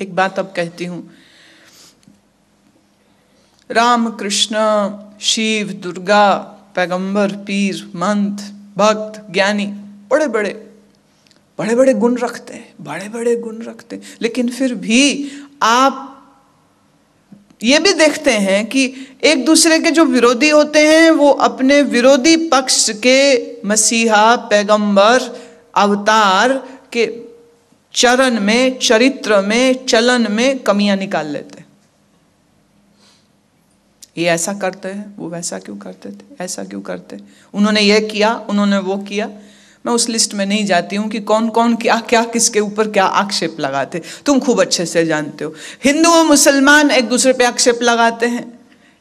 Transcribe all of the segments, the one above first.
एक बात अब कहती हूं राम कृष्ण शिव दुर्गा पैगंबर पीर मंत भक्त ज्ञानी बड़े बड़े बड़े बड़े गुण रखते हैं बड़े बड़े गुण रखते हैं लेकिन फिर भी आप ये भी देखते हैं कि एक दूसरे के जो विरोधी होते हैं वो अपने विरोधी पक्ष के मसीहा पैगंबर अवतार के चरण में चरित्र में चलन में कमियां निकाल लेते ये ऐसा करते हैं वो वैसा क्यों करते थे ऐसा क्यों करते उन्होंने ये किया उन्होंने वो किया मैं उस लिस्ट में नहीं जाती हूं कि कौन कौन क्या क्या किसके ऊपर क्या आक्षेप लगाते तुम खूब अच्छे से जानते हो हिंदू और मुसलमान एक दूसरे पे आक्षेप लगाते हैं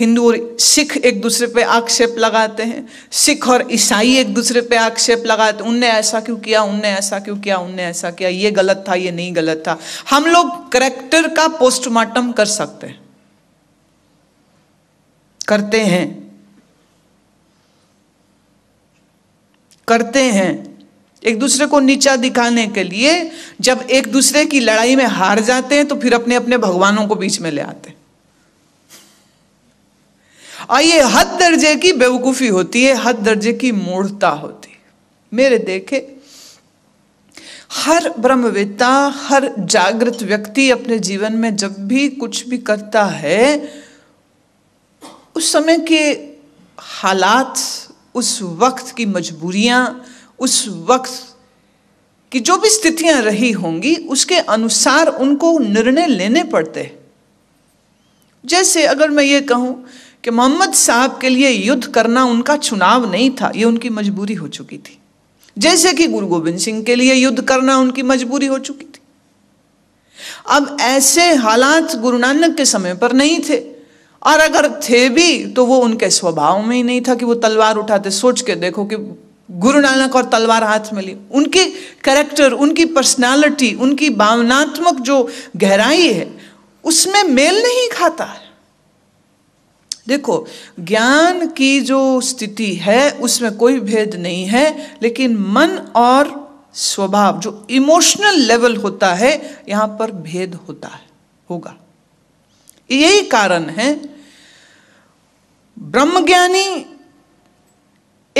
हिंदू और सिख एक दूसरे पे आक्षेप लगाते हैं सिख और ईसाई एक दूसरे पे आक्षेप लगाते हैं उनने ऐसा क्यों किया उनने ऐसा क्यों किया उनने ऐसा किया ये गलत था ये नहीं गलत था हम लोग करेक्टर का पोस्टमार्टम कर सकते हैं करते हैं करते हैं एक दूसरे को नीचा दिखाने के लिए जब एक दूसरे की लड़ाई में हार जाते हैं तो फिर अपने अपने भगवानों को बीच में ले आते हैं ये हद दर्जे की बेवकूफ़ी होती है हद दर्जे की मूर्ता होती है मेरे देखे हर ब्रह्मविता हर जागृत व्यक्ति अपने जीवन में जब भी कुछ भी करता है उस समय के हालात उस वक्त की मजबूरियां उस वक्त कि जो भी स्थितियां रही होंगी उसके अनुसार उनको निर्णय लेने पड़ते जैसे अगर मैं ये कहूं कि मोहम्मद साहब के लिए युद्ध करना उनका चुनाव नहीं था ये उनकी मजबूरी हो चुकी थी जैसे कि गुरु गोविंद सिंह के लिए युद्ध करना उनकी मजबूरी हो चुकी थी अब ऐसे हालात गुरु नानक के समय पर नहीं थे और अगर थे भी तो वो उनके स्वभाव में ही नहीं था कि वो तलवार उठाते सोच के देखो कि गुरु नानक और तलवार हाथ में ली उनके करेक्टर उनकी पर्सनालिटी उनकी भावनात्मक जो गहराई है उसमें मेल नहीं खाता है देखो ज्ञान की जो स्थिति है उसमें कोई भेद नहीं है लेकिन मन और स्वभाव जो इमोशनल लेवल होता है यहां पर भेद होता है होगा यही कारण है ब्रह्मज्ञानी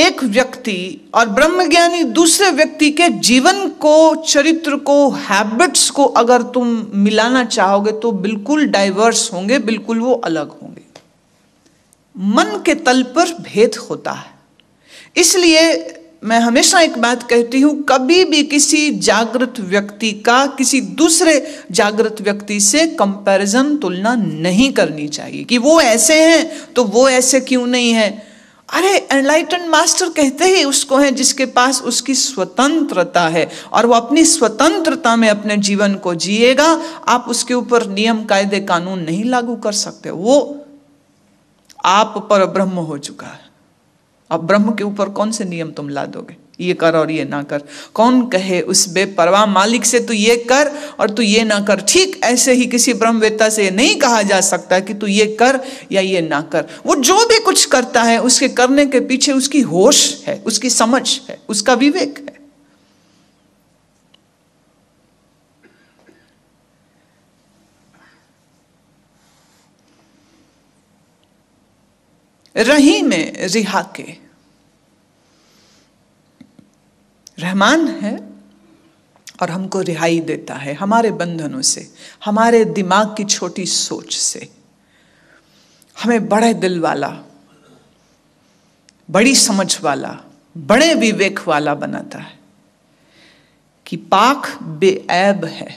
एक व्यक्ति और ब्रह्मज्ञानी दूसरे व्यक्ति के जीवन को चरित्र को हैबिट्स को अगर तुम मिलाना चाहोगे तो बिल्कुल डाइवर्स होंगे बिल्कुल वो अलग होंगे मन के तल पर भेद होता है इसलिए मैं हमेशा एक बात कहती हूं कभी भी किसी जागृत व्यक्ति का किसी दूसरे जागृत व्यक्ति से कंपैरिजन तुलना नहीं करनी चाहिए कि वो ऐसे हैं तो वो ऐसे क्यों नहीं है अरे एनलाइटन मास्टर कहते ही उसको है जिसके पास उसकी स्वतंत्रता है और वो अपनी स्वतंत्रता में अपने जीवन को जिएगा आप उसके ऊपर नियम कायदे कानून नहीं लागू कर सकते वो आप पर ब्रह्म हो चुका है अब ब्रह्म के ऊपर कौन से नियम तुम ला दोगे ये कर और ये ना कर कौन कहे उस बेपरवाह मालिक से तू ये कर और तू ये ना कर ठीक ऐसे ही किसी ब्रह्मवेत्ता से नहीं कहा जा सकता कि तू ये कर या ये ना कर वो जो भी कुछ करता है उसके करने के पीछे उसकी होश है उसकी समझ है उसका विवेक है रही में रिहा के रहमान है और हमको रिहाई देता है हमारे बंधनों से हमारे दिमाग की छोटी सोच से हमें बड़े दिल वाला बड़ी समझ वाला बड़े विवेक वाला बनाता है कि पाक बेऐब है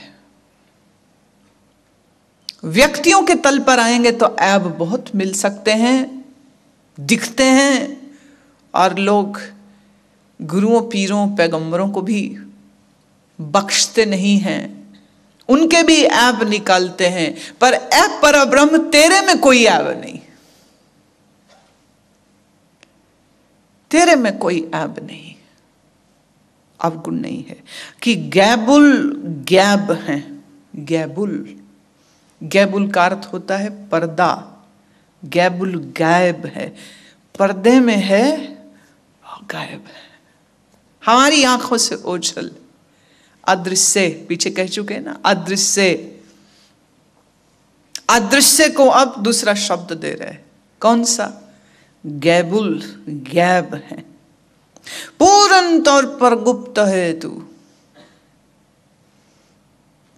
व्यक्तियों के तल पर आएंगे तो ऐब बहुत मिल सकते हैं दिखते हैं और लोग गुरुओं पीरों पैगंबरों को भी बख्शते नहीं हैं उनके भी ऐप निकालते हैं पर ऐप पर ब्रह्म तेरे में कोई ऐप नहीं तेरे में कोई ऐप नहीं अवगुण नहीं है कि गैबुल गैब हैं गैबुल गैबुल का अर्थ होता है पर्दा गैबुल गायब है पर्दे में है और गायब है हमारी आंखों से ओझल अदृश्य पीछे कह चुके हैं ना अदृश्य अदृश्य को अब दूसरा शब्द दे रहे हैं कौन सा गैबुल गैब है पूर्ण तौर पर गुप्त है तू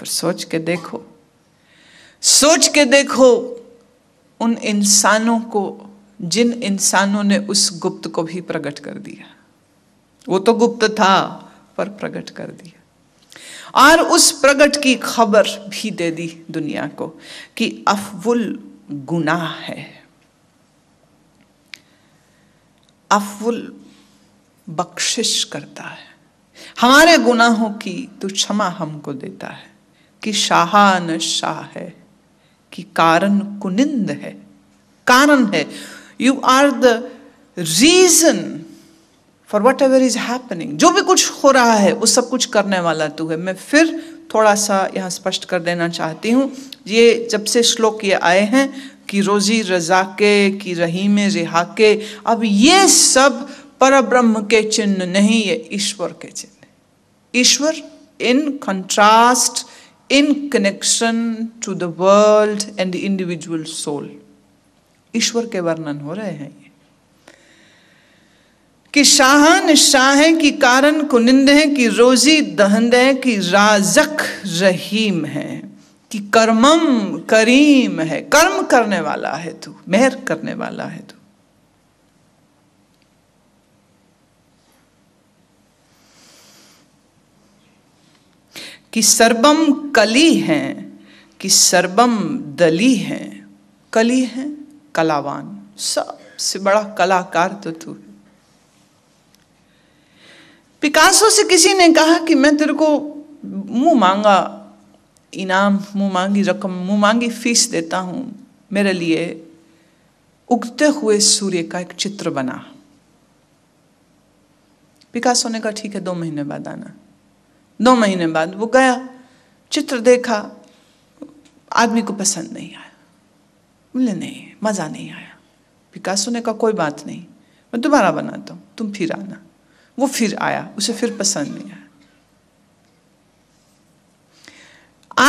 पर सोच के देखो सोच के देखो उन इंसानों को जिन इंसानों ने उस गुप्त को भी प्रकट कर दिया वो तो गुप्त था पर प्रकट कर दिया और उस प्रकट की खबर भी दे दी दुनिया को कि अफवुल गुनाह है अफवुल बख्शिश करता है हमारे गुनाहों की तो क्षमा हमको देता है कि शाहान शाह है कि कारण कुनिंद है कारण है you are the reason for whatever is happening जो भी कुछ हो रहा है वो सब कुछ करने वाला तू है मैं फिर थोड़ा सा यहाँ स्पष्ट कर देना चाहती हूँ ये जब से श्लोक ये आए हैं कि रोजी रजाके की रहीम रिहाके अब ये सब परब्रह्म के चिन्ह नहीं ये ईश्वर के चिन्ह ईश्वर in contrast in connection to the world and the individual soul ईश्वर के वर्णन हो रहे हैं ये कि शाहन शाह की कारण कुनिंद है कि रोजी दहंद है कि राजक रहीम है कि कर्मम करीम है कर्म करने वाला है तू मेहर करने वाला है तू कि सर्वम कली हैं कि सर्वम दली हैं कली हैं कलावान सबसे बड़ा कलाकार तो तू है पिकासो से किसी ने कहा कि मैं तेरे को मुंह मांगा इनाम मुंह मांगी रकम मुंह मांगी फीस देता हूं मेरे लिए उगते हुए सूर्य का एक चित्र बना पिकासो ने कहा ठीक है दो महीने बाद आना दो महीने बाद वो गया चित्र देखा आदमी को पसंद नहीं आया बोले नहीं मज़ा नहीं आया विकास होने का कोई बात नहीं मैं दोबारा बनाता हूँ तुम फिर आना वो फिर आया उसे फिर पसंद नहीं आया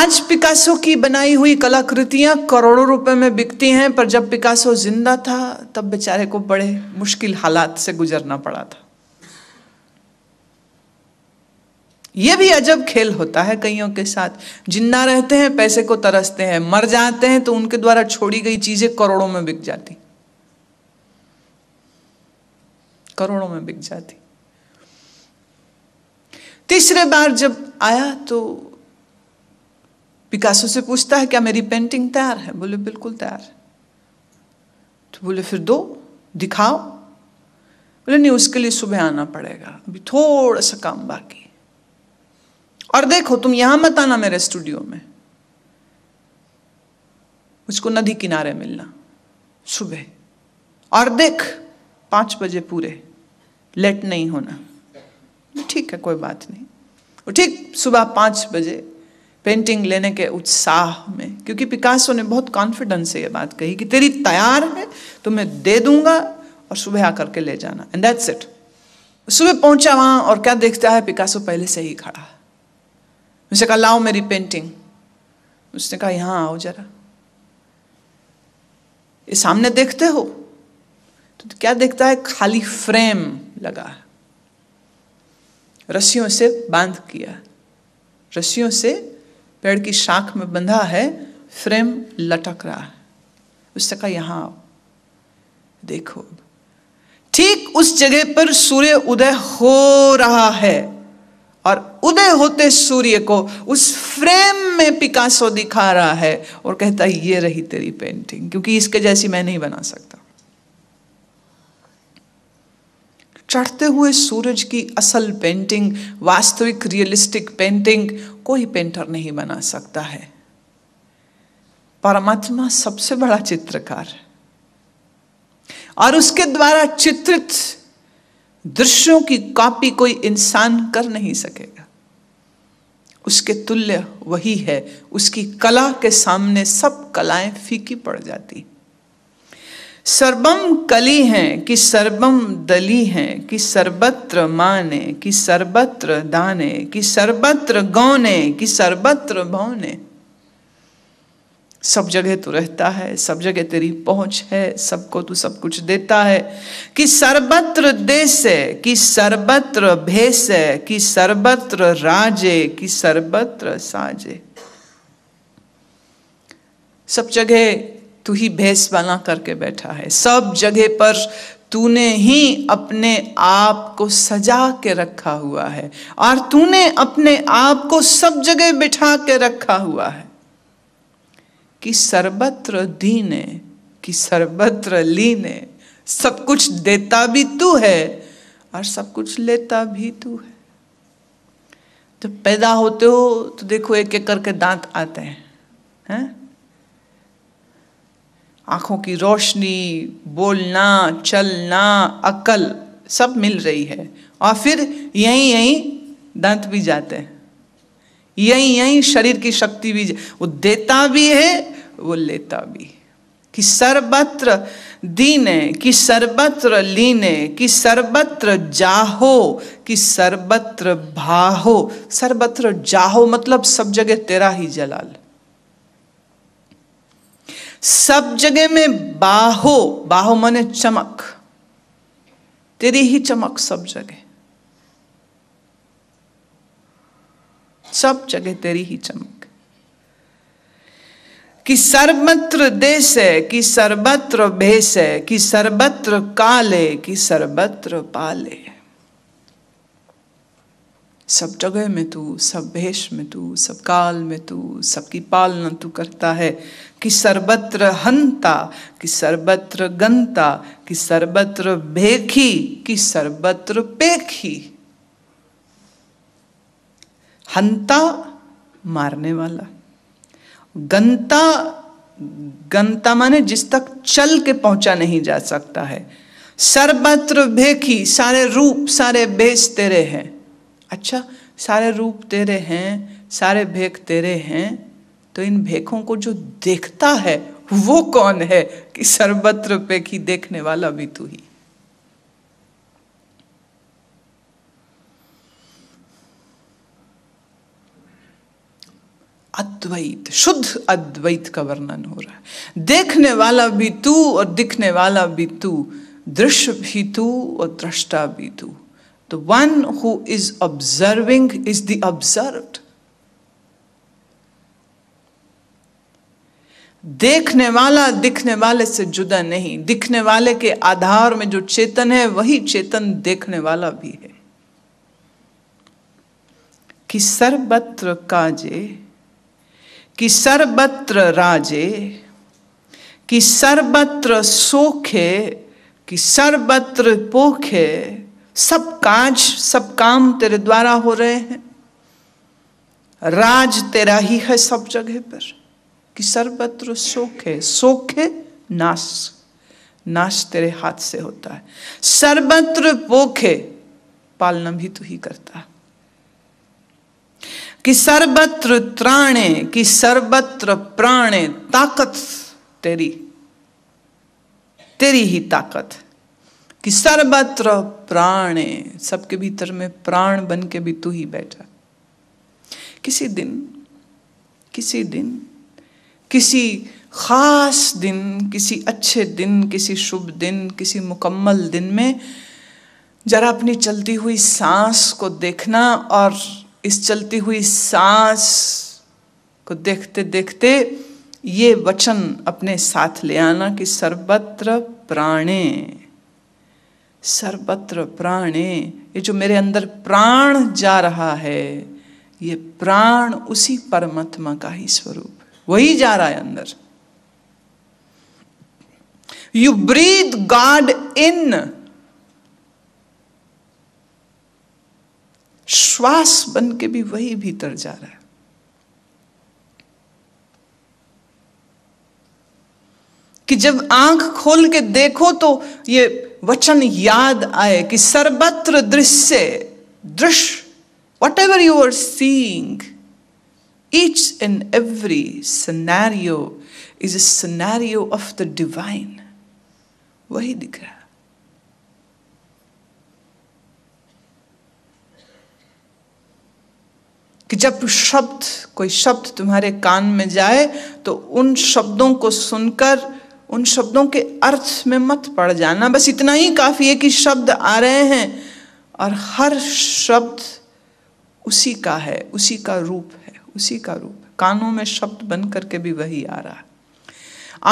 आज पिकासो की बनाई हुई कलाकृतियां करोड़ों रुपए में बिकती हैं पर जब पिकासो जिंदा था तब बेचारे को बड़े मुश्किल हालात से गुजरना पड़ा था ये भी अजब खेल होता है कईयों के साथ जिन्ना रहते हैं पैसे को तरसते हैं मर जाते हैं तो उनके द्वारा छोड़ी गई चीजें करोड़ों में बिक जाती करोड़ों में बिक जाती तीसरे बार जब आया तो पिकासो से पूछता है क्या मेरी पेंटिंग तैयार है बोले बिल्कुल तैयार तो बोले फिर दो दिखाओ बोले नहीं उसके लिए सुबह आना पड़ेगा अभी थोड़ा सा काम बाकी और देखो तुम यहां मत आना मेरे स्टूडियो में मुझको नदी किनारे मिलना सुबह और देख पांच बजे पूरे लेट नहीं होना ठीक है कोई बात नहीं ठीक सुबह पांच बजे पेंटिंग लेने के उत्साह में क्योंकि पिकासो ने बहुत कॉन्फिडेंस से यह बात कही कि तेरी तैयार है तो मैं दे दूंगा और सुबह आकर के ले जाना एंड दैट्स इट सुबह पहुंचा वहां और क्या देखता है पिकासो पहले से ही खड़ा उसने कहा लाओ मेरी पेंटिंग उसने कहा यहां आओ जरा ये सामने देखते हो तो क्या देखता है खाली फ्रेम लगा है रस्सियों से बांध किया रस्सियों से पेड़ की शाख में बंधा है फ्रेम लटक रहा है उससे कहा यहां आओ देखो ठीक उस जगह पर सूर्य उदय हो रहा है और उदय होते सूर्य को उस फ्रेम में पिकासो दिखा रहा है और कहता है ये रही तेरी पेंटिंग क्योंकि इसके जैसी मैं नहीं बना सकता चढ़ते हुए सूरज की असल पेंटिंग वास्तविक रियलिस्टिक पेंटिंग कोई पेंटर नहीं बना सकता है परमात्मा सबसे बड़ा चित्रकार है और उसके द्वारा चित्रित दृश्यों की कॉपी कोई इंसान कर नहीं सकेगा उसके तुल्य वही है उसकी कला के सामने सब कलाएं फीकी पड़ जाती सर्वम कली हैं कि सर्वम दली हैं कि सर्वत्र माने कि सर्वत्र दाने कि सर्वत्र गौने कि सर्वत्र भौने सब जगह तो रहता है सब जगह तेरी पहुंच है सबको तू सब कुछ देता है कि सर्वत्र देश कि सर्वत्र भेष कि सर्वत्र राजे कि सर्वत्र साजे सब जगह तू ही भेष बना करके बैठा है सब जगह पर तूने ही अपने आप को सजा के रखा हुआ है और तूने अपने आप को सब जगह बिठा के रखा हुआ है कि सर्वत्र दीने कि सर्वत्र लीने सब कुछ देता भी तू है और सब कुछ लेता भी तू है जब पैदा होते हो तो देखो एक एक करके दांत आते हैं है? आंखों की रोशनी बोलना चलना अकल सब मिल रही है और फिर यहीं यहीं दांत भी जाते हैं यहीं यहीं शरीर की शक्ति भी वो देता भी है वो लेता भी कि सर्वत्र दीने कि सर्वत्र लीने कि सर्वत्र जाहो कि सर्वत्र भाहो सर्वत्र जाहो मतलब सब जगह तेरा ही जलाल सब जगह में बाहो बाहो माने चमक तेरी ही चमक सब जगह सब जगह तेरी ही चमक कि सर्वत्र देश है कि सर्वत्र भेष है कि सर्वत्र काले कि सर्वत्र पाले सब जगह में तू सब भेष में तू सब काल में तू सबकी पालना तू करता है कि सर्वत्र हंता कि सर्वत्र गंता कि सर्वत्र भेखी कि सर्वत्र पेखी हंता मारने वाला गंता गंता माने जिस तक चल के पहुंचा नहीं जा सकता है सर्वत्र भेखी सारे रूप सारे भेष तेरे हैं अच्छा सारे रूप तेरे हैं सारे भेख तेरे हैं तो इन भेखों को जो देखता है वो कौन है कि सर्वत्र भेखी देखने वाला भी तू ही अद्वैत शुद्ध अद्वैत का वर्णन हो रहा है देखने वाला भी तू और दिखने वाला भी तू दृश्य भी तू और दृष्टा भी to the one who is observing is the observed. देखने वाला दिखने वाले से जुदा नहीं दिखने वाले के आधार में जो चेतन है वही चेतन देखने वाला भी है कि सर्वत्र काजे कि सर्वत्र राजे कि सर्वत्र सोखे कि सर्वत्र पोखे सब काज सब काम तेरे द्वारा हो रहे हैं राज तेरा ही है सब जगह पर कि सर्वत्र सोख है है नाश नाश तेरे हाथ से होता है सर्वत्र पोखे पालना भी तू ही करता है कि सर्वत्र त्राणे कि सर्वत्र प्राणे ताकत तेरी तेरी ही ताकत कि सर्वत्र प्राणे सबके भीतर में प्राण बन के भी तू ही बैठा किसी दिन किसी दिन किसी खास दिन किसी अच्छे दिन किसी शुभ दिन किसी मुकम्मल दिन में जरा अपनी चलती हुई सांस को देखना और इस चलती हुई सांस को देखते देखते ये वचन अपने साथ ले आना कि सर्वत्र प्राणे सर्वत्र प्राणे ये जो मेरे अंदर प्राण जा रहा है ये प्राण उसी परमात्मा का ही स्वरूप वही जा रहा है अंदर यू ब्रीद गॉड इन श्वास बन के भी वही भीतर जा रहा है कि जब आंख खोल के देखो तो ये वचन याद आए कि सर्वत्र दृश्य दृश्य whatever you are seeing each and every scenario is a scenario of the वही दिख रहा है कि जब शब्द कोई शब्द तुम्हारे कान में जाए तो उन शब्दों को सुनकर उन शब्दों के अर्थ में मत पड़ जाना बस इतना ही काफ़ी है कि शब्द आ रहे हैं और हर शब्द उसी का है उसी का रूप है उसी का रूप है कानों में शब्द बन करके भी वही आ रहा है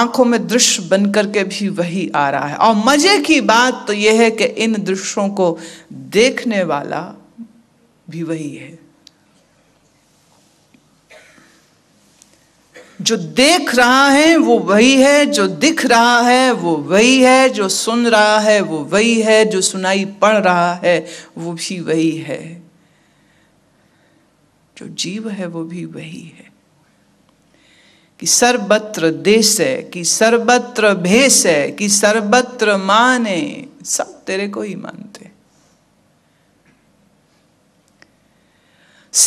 आंखों में दृश्य बन करके भी वही आ रहा है और मज़े की बात तो यह है कि इन दृश्यों को देखने वाला भी वही है जो देख रहा है वो वही है जो दिख रहा है वो वही है जो सुन रहा है वो वही है जो सुनाई पड़ रहा है वो भी वही है जो जीव है वो भी वही है कि सर्वत्र देश है कि सर्वत्र भेष है कि सर्वत्र माने सब तेरे को ही मानते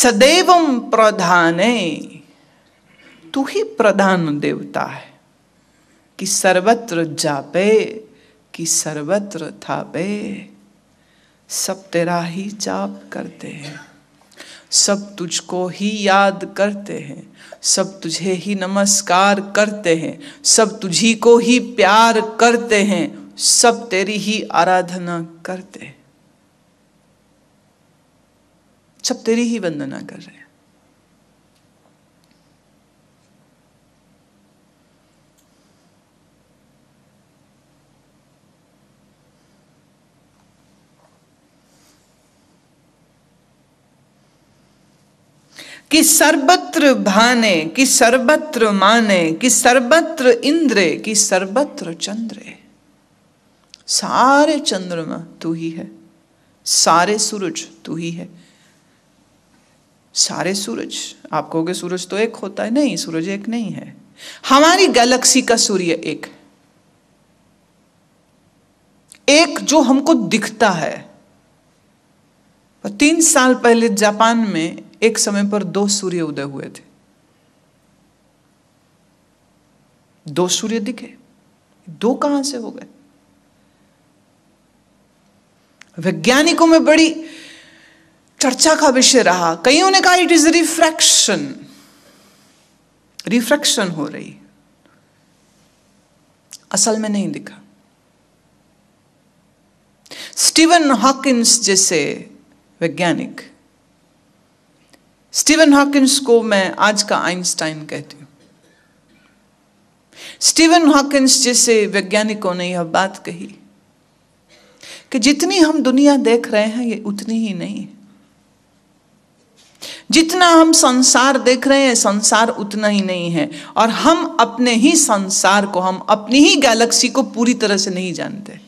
सदैव प्रधाने तू ही प्रधान देवता है कि सर्वत्र जापे कि सर्वत्र थापे सब तेरा ही जाप करते हैं सब तुझको ही याद करते हैं सब तुझे ही नमस्कार करते हैं सब तुझी को ही प्यार करते हैं सब तेरी ही आराधना करते हैं सब तेरी ही वंदना कर रहे हैं कि सर्वत्र भाने कि सर्वत्र माने कि सर्वत्र इंद्रे कि सर्वत्र चंद्रे सारे चंद्रमा तू ही है सारे सूरज तू ही है सारे सूरज आप कहोगे सूरज तो एक होता है नहीं सूरज एक नहीं है हमारी गैलेक्सी का सूर्य एक एक जो हमको दिखता है तीन साल पहले जापान में एक समय पर दो सूर्य उदय हुए थे दो सूर्य दिखे दो कहां से हो गए वैज्ञानिकों में बड़ी चर्चा का विषय रहा कईयों ने कहा इट इज रिफ्रैक्शन रिफ्रैक्शन हो रही असल में नहीं दिखा स्टीवन हॉकिंस जैसे वैज्ञानिक स्टीवन हॉकिंस को मैं आज का आइंस्टाइन कहती हूं स्टीवन हॉकिंस जैसे वैज्ञानिकों ने यह बात कही कि जितनी हम दुनिया देख रहे हैं ये उतनी ही नहीं जितना हम संसार देख रहे हैं संसार उतना ही नहीं है और हम अपने ही संसार को हम अपनी ही गैलेक्सी को पूरी तरह से नहीं जानते